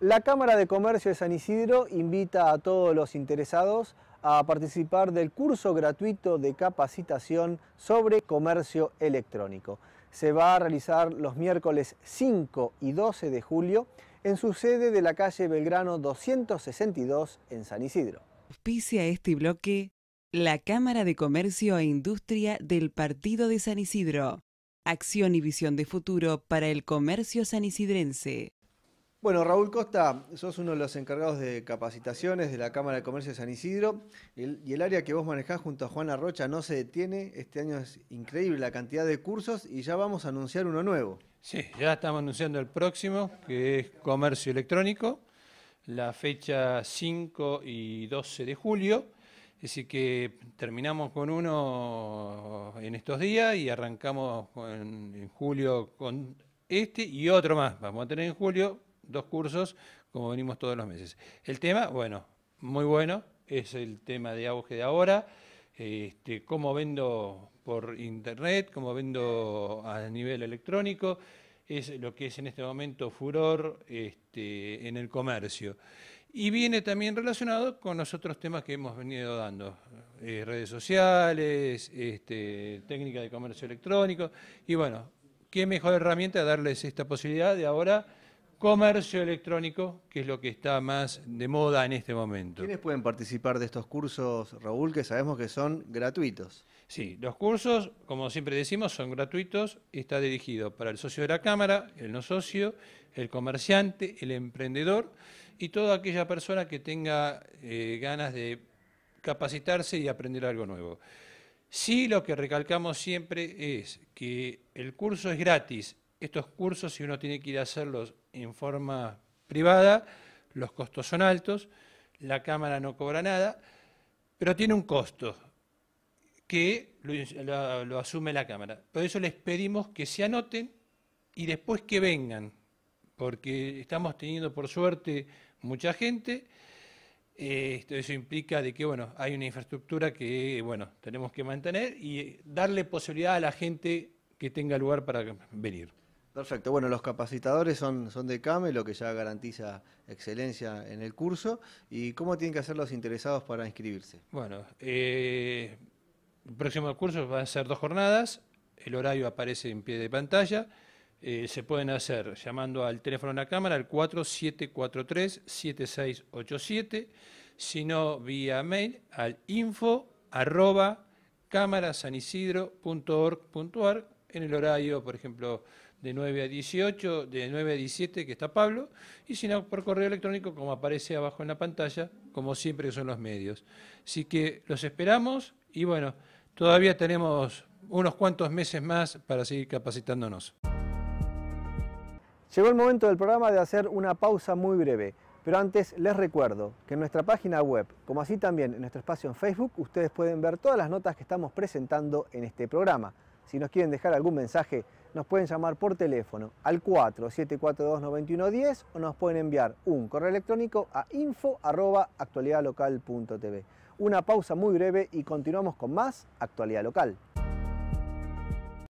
La Cámara de Comercio de San Isidro invita a todos los interesados a participar del curso gratuito de capacitación sobre comercio electrónico. Se va a realizar los miércoles 5 y 12 de julio en su sede de la calle Belgrano 262 en San Isidro. a este bloque la Cámara de Comercio e Industria del Partido de San Isidro. Acción y visión de futuro para el comercio sanisidrense. Bueno, Raúl Costa, sos uno de los encargados de capacitaciones de la Cámara de Comercio de San Isidro y el área que vos manejás junto a Juana Rocha no se detiene. Este año es increíble la cantidad de cursos y ya vamos a anunciar uno nuevo. Sí, ya estamos anunciando el próximo, que es Comercio Electrónico, la fecha 5 y 12 de julio. Es decir, que terminamos con uno en estos días y arrancamos en julio con este y otro más. Vamos a tener en julio dos cursos, como venimos todos los meses. El tema, bueno, muy bueno, es el tema de auge de ahora, este, cómo vendo por internet, cómo vendo a nivel electrónico, es lo que es en este momento furor este, en el comercio. Y viene también relacionado con los otros temas que hemos venido dando, eh, redes sociales, este, técnica de comercio electrónico, y bueno, qué mejor herramienta darles esta posibilidad de ahora comercio electrónico, que es lo que está más de moda en este momento. ¿Quiénes pueden participar de estos cursos, Raúl, que sabemos que son gratuitos? Sí, los cursos, como siempre decimos, son gratuitos. Está dirigido para el socio de la Cámara, el no socio, el comerciante, el emprendedor y toda aquella persona que tenga eh, ganas de capacitarse y aprender algo nuevo. Sí, lo que recalcamos siempre es que el curso es gratis estos cursos, si uno tiene que ir a hacerlos en forma privada, los costos son altos, la Cámara no cobra nada, pero tiene un costo que lo, asume la Cámara. Por eso les pedimos que se anoten y después que vengan, porque estamos teniendo por suerte mucha gente. esto, eso implica de que bueno, hay una infraestructura que bueno, tenemos que mantener y darle posibilidad a la gente que tenga lugar para venir. Perfecto, bueno, los capacitadores son, son de CAME, lo que ya garantiza excelencia en el curso. ¿Y cómo tienen que hacer los interesados para inscribirse? Bueno, eh, el próximo curso va a ser dos jornadas, el horario aparece en pie de pantalla. Eh, se pueden hacer llamando al teléfono de la cámara al 4743-7687, sino vía mail al info arroba en el horario, por ejemplo, de 9 a 18, de 9 a 17, que está Pablo, y si no, por correo electrónico, como aparece abajo en la pantalla, como siempre son los medios. Así que los esperamos y bueno, todavía tenemos unos cuantos meses más para seguir capacitándonos. Llegó el momento del programa de hacer una pausa muy breve. Pero antes les recuerdo que en nuestra página web, como así también en nuestro espacio en Facebook, ustedes pueden ver todas las notas que estamos presentando en este programa. Si nos quieren dejar algún mensaje, nos pueden llamar por teléfono al 47429110 o nos pueden enviar un correo electrónico a info.actualidadlocal.tv. Una pausa muy breve y continuamos con más Actualidad Local.